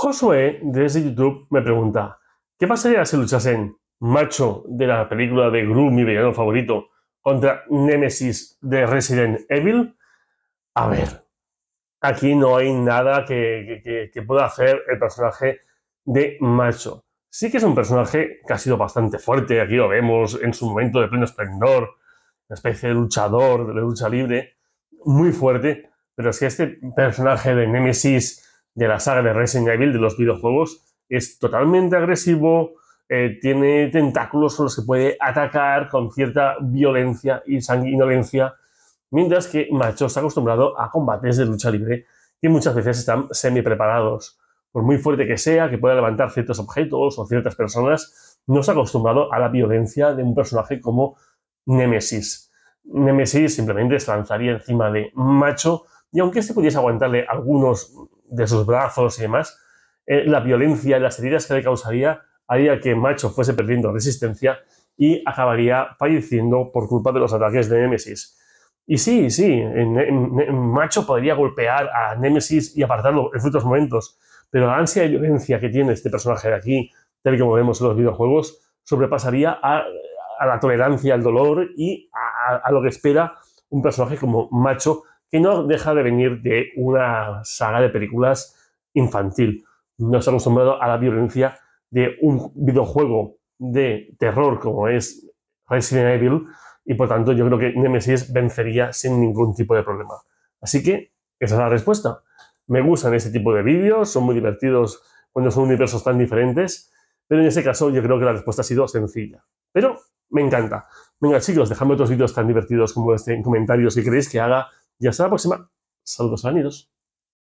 Josué, desde YouTube, me pregunta, ¿qué pasaría si luchasen Macho de la película de Gru, mi villano favorito, contra Nemesis de Resident Evil? A ver, aquí no hay nada que, pueda hacer el personaje de Macho. Sí que es un personaje que ha sido bastante fuerte, aquí lo vemos en su momento de pleno esplendor, una especie de luchador, de lucha libre, muy fuerte, pero es que este personaje de Nemesis de la saga de Resident Evil, de los videojuegos, es totalmente agresivo, eh, tiene tentáculos con los que puede atacar con cierta violencia y sanguinolencia, mientras que Macho está acostumbrado a combates de lucha libre que muchas veces están semi-preparados. Por muy fuerte que sea, que pueda levantar ciertos objetos o ciertas personas, no ha acostumbrado a la violencia de un personaje como Nemesis. Nemesis simplemente se lanzaría encima de Macho y aunque este pudiese aguantarle algunos de sus brazos y demás, eh, la violencia y las heridas que le causaría haría que Macho fuese perdiendo resistencia y acabaría falleciendo por culpa de los ataques de Némesis. Y sí, sí, Macho podría golpear a Némesis y apartarlo en ciertos momentos, pero la ansia y violencia que tiene este personaje de aquí, tal y como vemos en los videojuegos, sobrepasaría a, la tolerancia al dolor y a, lo que espera un personaje como Macho que no deja de venir de una saga de películas infantil. No se ha acostumbrado a la violencia de un videojuego de terror como es Resident Evil y por tanto yo creo que Nemesis vencería sin ningún tipo de problema. Así que esa es la respuesta. Me gustan este tipo de vídeos, son muy divertidos cuando son universos tan diferentes, pero en ese caso yo creo que la respuesta ha sido sencilla. Pero me encanta. Venga chicos, dejadme otros vídeos tan divertidos como este en comentarios si queréis que haga y hasta la próxima. Saludos, amigos.